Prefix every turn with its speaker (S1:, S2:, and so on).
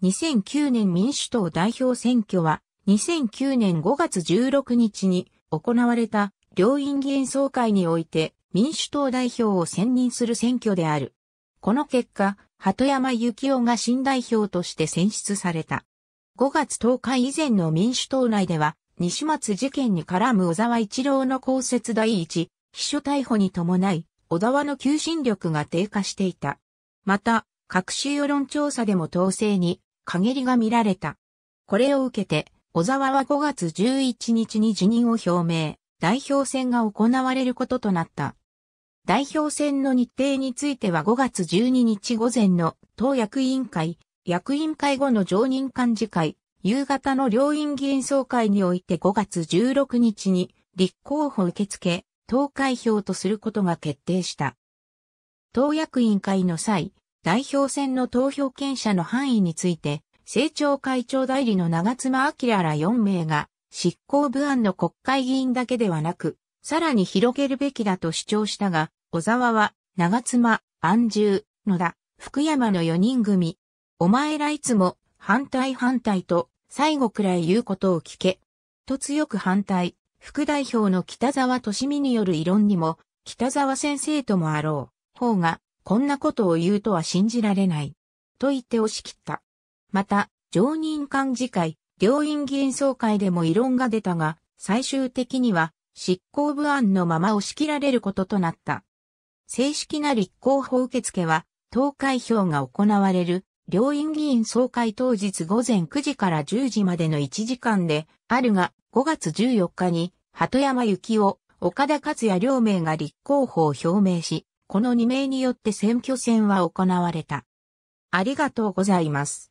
S1: 2009年民主党代表選挙は2009年5月16日に行われた両院議員総会において民主党代表を選任する選挙である。この結果、鳩山幸雄が新代表として選出された。5月10日以前の民主党内では、西松事件に絡む小沢一郎の公設第一、秘書逮捕に伴い、小沢の求心力が低下していた。また、各種世論調査でも統制に陰りが見られた。これを受けて、小沢は5月11日に辞任を表明、代表選が行われることとなった。代表選の日程については5月12日午前の党役員会、役員会後の常任幹事会、夕方の両院議員総会において5月16日に立候補受付、投開票とすることが決定した。党役員会の際、代表選の投票権者の範囲について、政調会長代理の長妻明ら4名が、執行部案の国会議員だけではなく、さらに広げるべきだと主張したが、小沢は、長妻、安住、野田、福山の4人組。お前らいつも、反対反対と、最後くらい言うことを聞け。と強く反対、副代表の北沢利美による異論にも、北沢先生ともあろう、方が、こんなことを言うとは信じられない。と言って押し切った。また、常任幹事会、両院議員総会でも異論が出たが、最終的には執行部案のまま押し切られることとなった。正式な立候補受付は、投開票が行われる、両院議員総会当日午前9時から10時までの1時間で、あるが、5月14日に、鳩山幸夫、岡田克也両名が立候補を表明し、この2名によって選挙戦は行われた。ありがとうございます。